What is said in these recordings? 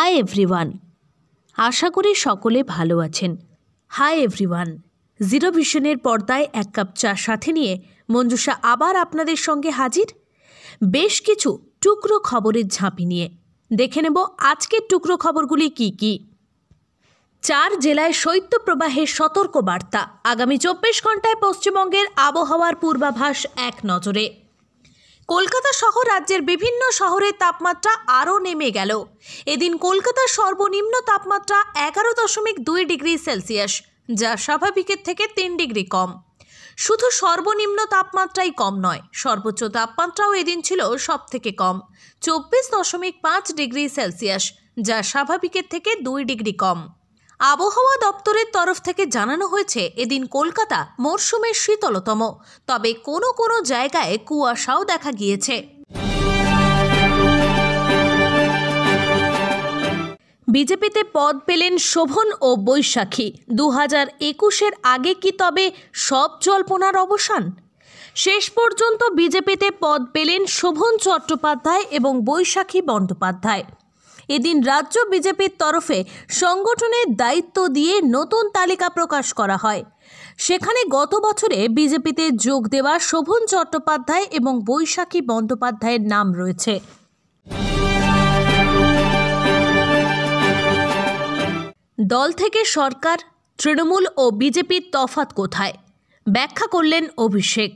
Hi everyone আশা করি সকলে ভালো আছেন হাই এভরিওয়ান জিরো ভিশনের পর্দায় এক কাপ চা সাথে নিয়ে মঞ্জুষা আবার আপনাদের সঙ্গে হাজির বেশ কিছু টুকরো খবরের ঝাঁপি নিয়ে দেখে নেব আজকের টুকরো খবরগুলি কি কি। চার জেলায় শৈত্যপ্রবাহের বার্তা আগামী চব্বিশ ঘন্টায় পশ্চিমবঙ্গের আবহাওয়ার পূর্বাভাস এক নজরে কলকাতা সহ রাজ্যের বিভিন্ন শহরের তাপমাত্রা আরও নেমে গেল এদিন কলকাতার সর্বনিম্ন তাপমাত্রা এগারো দশমিক দুই ডিগ্রি সেলসিয়াস যা স্বাভাবিকের থেকে তিন ডিগ্রি কম শুধু সর্বনিম্ন তাপমাত্রাই কম নয় সর্বোচ্চ তাপমাত্রাও এদিন ছিল সব থেকে কম চব্বিশ দশমিক পাঁচ ডিগ্রি সেলসিয়াস যা স্বাভাবিকের থেকে দুই ডিগ্রি কম আবহাওয়া দপ্তরের তরফ থেকে জানানো হয়েছে এদিন কলকাতা মরশুমের শীতলতম তবে কোনো কোনো জায়গায় কুয়াশাও দেখা গিয়েছে বিজেপিতে পদ পেলেন শোভন ও বৈশাখী দু হাজার একুশের আগে কি তবে সব জল্পনার অবসান শেষ পর্যন্ত বিজেপিতে পদ পেলেন শোভন চট্টোপাধ্যায় এবং বৈশাখী বন্দ্যোপাধ্যায় এদিন রাজ্য বিজেপির তরফে সংগঠনের দায়িত্ব দিয়ে নতুন তালিকা প্রকাশ করা হয় সেখানে গত বছরে বিজেপিতে যোগ দেওয়া শোভন চট্টোপাধ্যায় এবং বৈশাখী বন্দ্যোপাধ্যায়ের নাম রয়েছে দল থেকে সরকার তৃণমূল ও বিজেপির তফাত কোথায় ব্যাখ্যা করলেন অভিষেক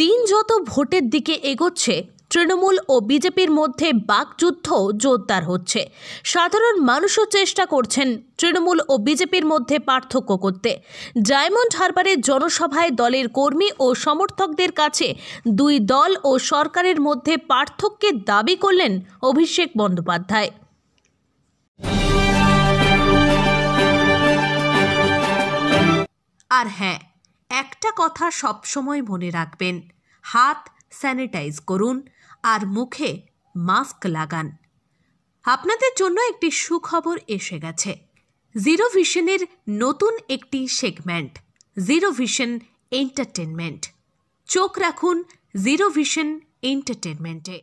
দিন যত ভোটের দিকে এগোচ্ছে তৃণমূল ও বিজেপির মধ্যে বাকযুদ্ধ জোরদার হচ্ছে সাধারণ মানুষও চেষ্টা করছেন তৃণমূল ও বিজেপির মধ্যে পার্থক্য করতে ডায়মন্ড হারবারের জনসভায় দলের কর্মী ও সমর্থকদের কাছে দুই দল ও সরকারের মধ্যে পার্থক্যের দাবি করলেন অভিষেক বন্দ্যোপাধ্যায় আর হ্যাঁ একটা কথা সবসময় মনে রাখবেন হাত স্যানিটাইজ করুন আর মুখে মাস্ক লাগান আপনাদের জন্য একটি সুখবর এসে গেছে জিরো ভিশনের নতুন একটি সেগমেন্ট জিরো ভিশন এন্টারটেনমেন্ট চোখ রাখুন জিরো ভিশন এন্টারটেনমেন্টে